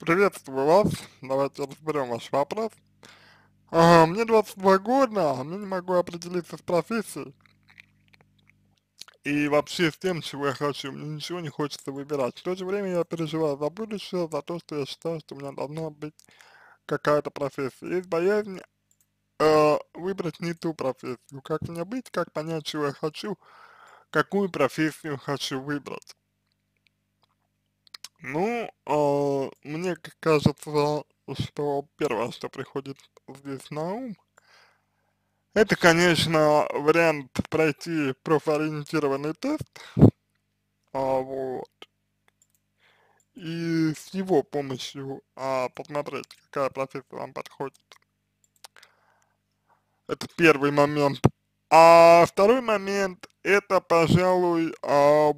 Приветствую вас. Давайте разберем ваш вопрос. А, мне 22 года, но не могу определиться с профессией. И вообще с тем, чего я хочу. Мне ничего не хочется выбирать. В то же время я переживаю за будущее, за то, что я считаю, что у меня должна быть какая-то профессия. Есть боязнь э, выбрать не ту профессию. Как мне быть, как понять, чего я хочу, какую профессию хочу выбрать. Ну, мне кажется, что первое, что приходит здесь на ум, это, конечно, вариант пройти профориентированный тест, а, вот, и с его помощью а, посмотреть, какая профессия вам подходит. Это первый момент. А второй момент, это, пожалуй, а,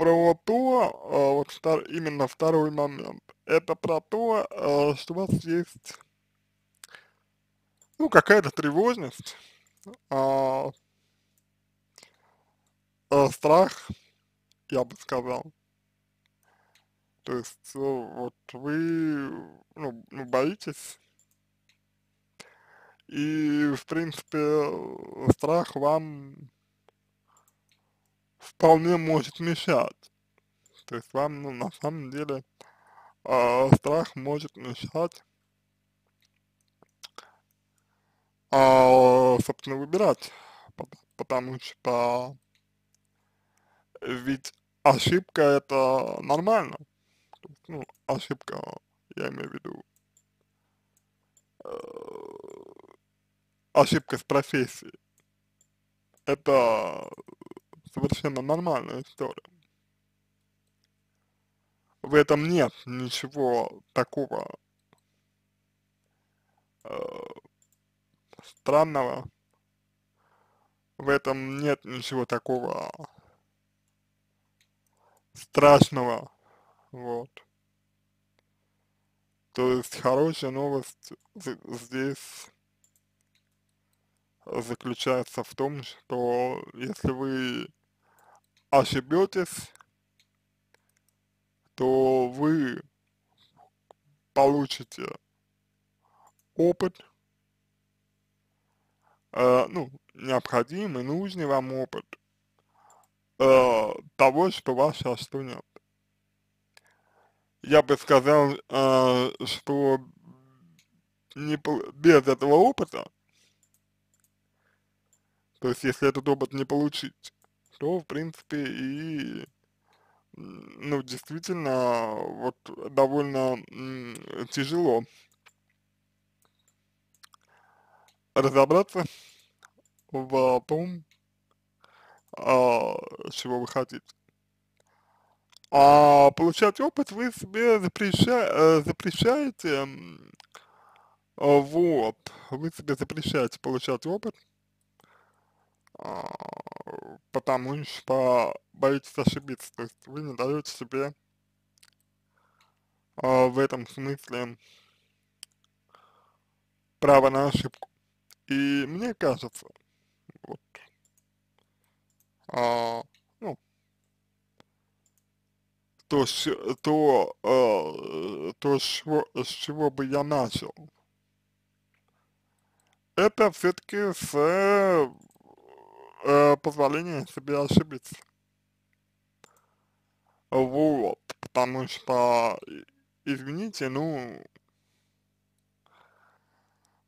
про то, э, вот втор, именно второй момент, это про то, э, что у вас есть, ну, какая-то тревожность, а, э, страх, я бы сказал. То есть, вот вы, ну, ну, боитесь, и, в принципе, страх вам вполне может мешать. То есть вам, ну, на самом деле, э, страх может мешать, э, собственно, выбирать, потому что ведь ошибка это нормально. ну, ошибка, я имею в виду, э, ошибка с профессией. Это совершенно нормальная история. В этом нет ничего такого э, странного, в этом нет ничего такого страшного, вот. То есть хорошая новость здесь заключается в том, что если вы ошибетесь, то вы получите опыт, э, ну, необходимый, нужный вам опыт э, того, что вас сейчас нет. Я бы сказал, э, что не, без этого опыта, то есть если этот опыт не получить, то, в принципе, и ну, действительно, вот довольно тяжело разобраться в том, а, чего вы хотите. А получать опыт вы себе запреща, э, запрещаете, вот, вы себе запрещаете получать опыт, а, потому что боитесь ошибиться, то есть вы не даете себе а, в этом смысле право на ошибку. И мне кажется, вот, э, ну, то, то, э, то с, чего, с чего бы я начал, это все-таки с э, позволения себе ошибиться. Вот, потому что, э, извините, ну,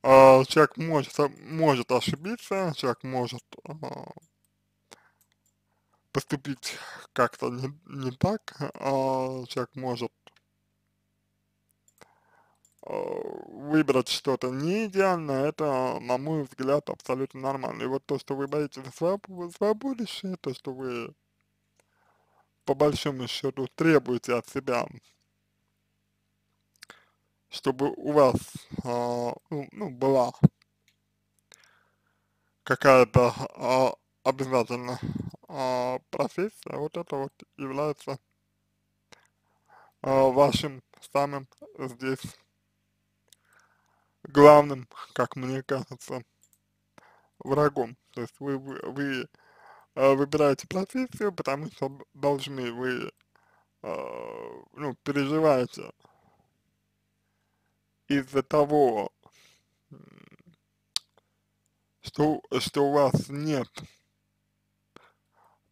э, человек может, может ошибиться, человек может э, поступить как-то не, не так, э, человек может э, выбрать что-то не идеально, это, на мой взгляд, абсолютно нормально. И вот то, что вы боитесь свободища, то, что вы по большому счету требуете от себя, чтобы у вас э, ну, ну, была какая-то э, обязательно э, профессия, вот это вот является э, вашим самым здесь главным, как мне кажется, врагом. То есть вы, вы, вы э, выбираете профессию, потому что должны вы, э, ну, переживаете из-за того, что, что у вас нет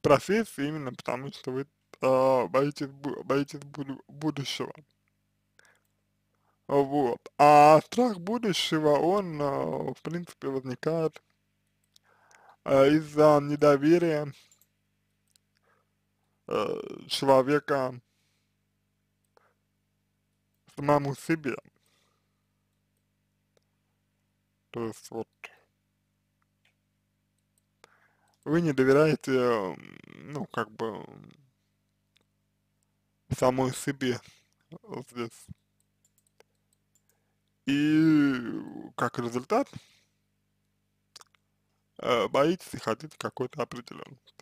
профессии, именно потому что вы э, боитесь, боитесь будущего. Вот. А страх будущего, он, э, в принципе, возникает э, из-за недоверия э, человека самому себе. То есть вот вы не доверяете, ну, как бы самой себе здесь. И как результат э, боитесь и хотите какой-то определенности.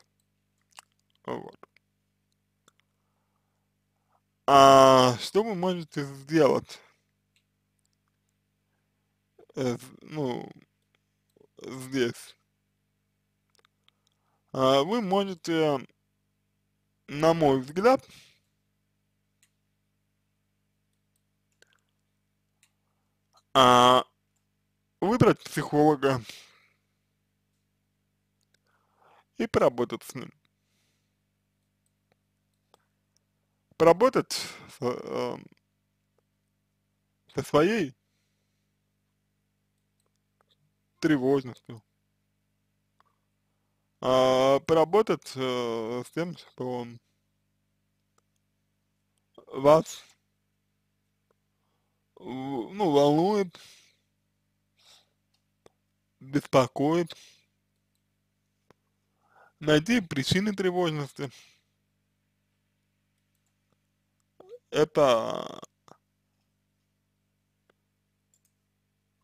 Вот. А что вы можете сделать? Э, ну, здесь. А вы можете, на мой взгляд, а, выбрать психолога и поработать с ним. Поработать с, э, эм, со своей тревожностью, а, поработать э, с тем, что вас ну, волнует, беспокоит. Найти причины тревожности. Это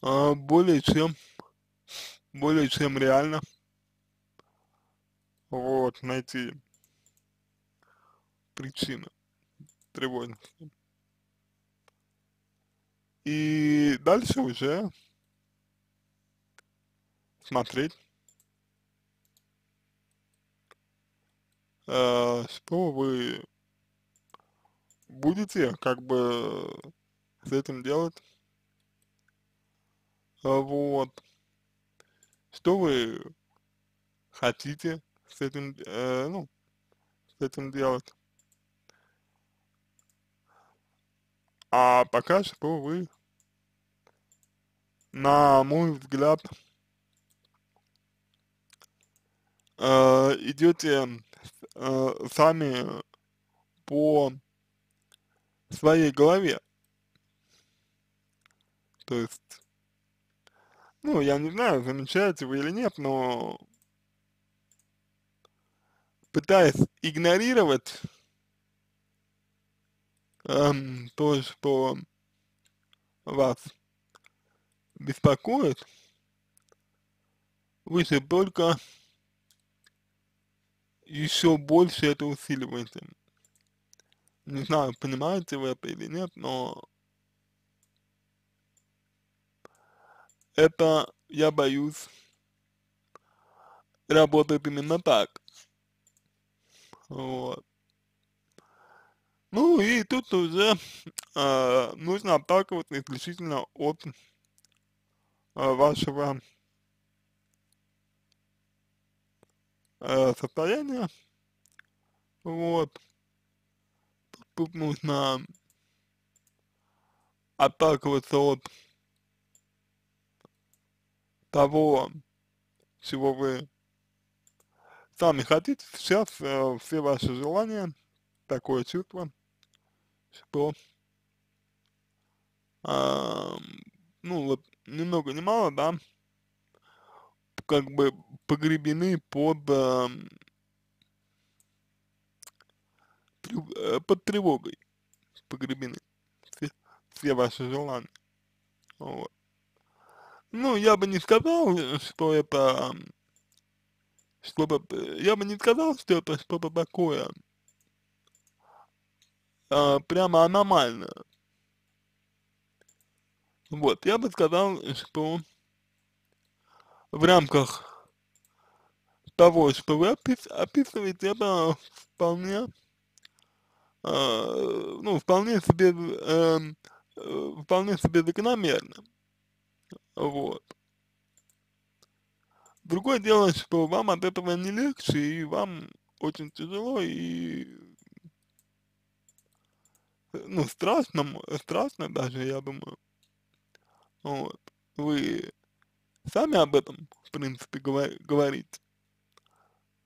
а, более чем, более чем реально. Вот, найти причины тревожности. И дальше уже смотреть, э, что вы будете как бы с этим делать. Э, вот. Что вы хотите с этим, э, ну, с этим делать. А пока что вы, на мой взгляд, э, идете э, сами по своей голове. То есть, ну, я не знаю, замечаете вы или нет, но пытаясь игнорировать эм, то, что вас беспокоит, вы же только еще больше это усиливаете. Не знаю, понимаете вы это или нет, но это, я боюсь, работает именно так. Вот. Ну и тут уже э, нужно отталкиваться исключительно от э, вашего э, состояния. Вот. Тут, тут нужно отталкиваться от того, чего вы сами хотите. Сейчас э, все ваши желания, такое чувство – было. А, ну, ни много ни мало, да, как бы погребены под, э, под тревогой, погребены все, все ваши желания. Вот. Ну, я бы не сказал, что это, чтобы э, я бы не сказал, что это что-то такое, э, прямо аномально. Вот, я бы сказал, что в рамках того, что вы опис описываете, это вполне, э, ну, вполне себе, э, вполне себе закономерно. Вот. Другое дело, что вам от этого не легче, и вам очень тяжело, и ну, страшно, страшно даже, я думаю. Вот. Вы сами об этом, в принципе, говор говорите.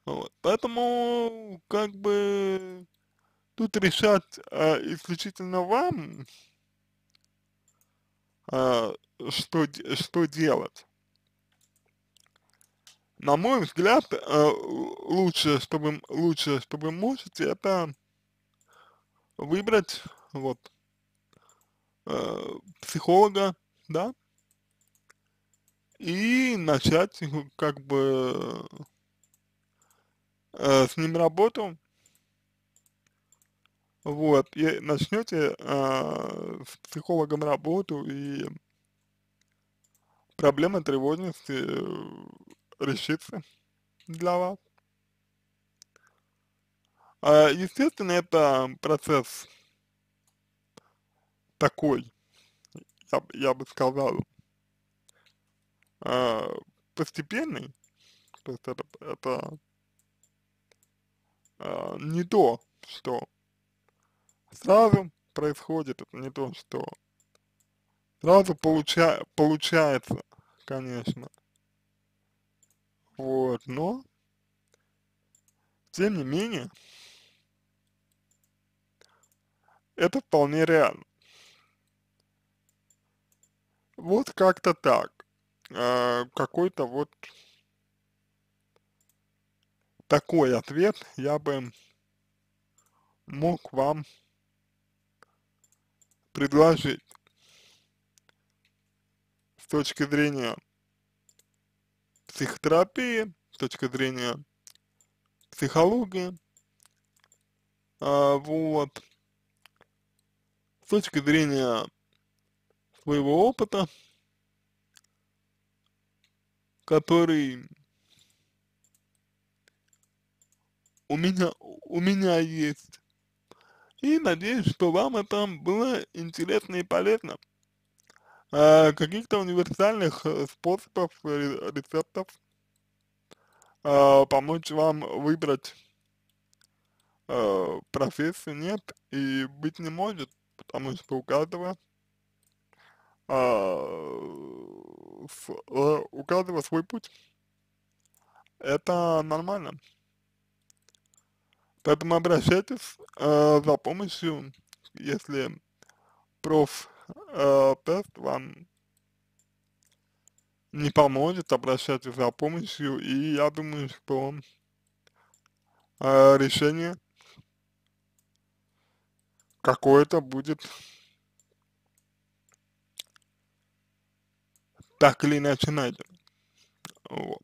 Вот. Поэтому, как бы, тут решать а, исключительно вам, а, что, что делать. На мой взгляд, а, лучшее, что вы, лучшее, что вы можете, это выбрать вот, э, психолога, да, и начать как бы э, с ним работу. Вот, и начнете э, с психологом работу, и проблема тревожности э, решится для вас. Э, естественно, это процесс такой, я, я бы сказал, э, постепенный, то есть это, это э, не то, что сразу происходит, это не то, что сразу получа, получается, конечно. Вот, но, тем не менее, это вполне реально. Вот как-то так. Э, какой-то вот такой ответ я бы мог вам предложить с точки зрения психотерапии, с точки зрения психологии, а, вот, с точки зрения своего опыта, который у меня, у меня есть. И надеюсь, что вам это было интересно и полезно. А, Каких-то универсальных э, способов, э, рецептов а, помочь вам выбрать а, профессию нет и быть не может, потому что у каждого с, у каждого свой путь. Это нормально. Поэтому обращайтесь э, за помощью, если проф э, тест вам не поможет, обращайтесь за помощью, и я думаю, что э, решение какое-то будет так или иначе найден. Вот.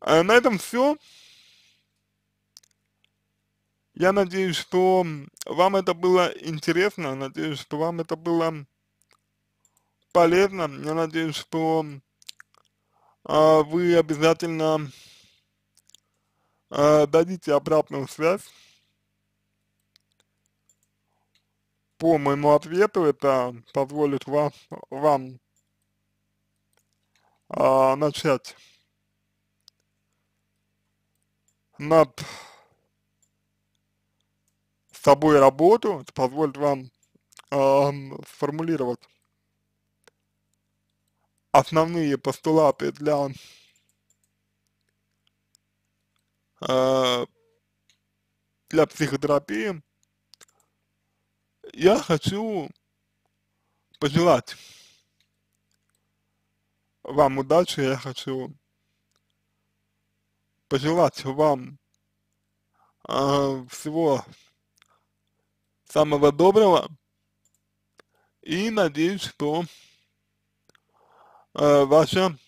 А на этом все. Я надеюсь, что вам это было интересно, надеюсь, что вам это было полезно. Я надеюсь, что э, вы обязательно э, дадите обратную связь. по моему ответу, это позволит вас, вам а, начать над собой работу, это позволит вам а, сформулировать основные постулаты для а, для психотерапии, я хочу пожелать вам удачи, я хочу пожелать вам э, всего самого доброго и надеюсь, что э, ваша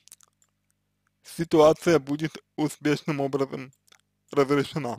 ситуация будет успешным образом разрешена.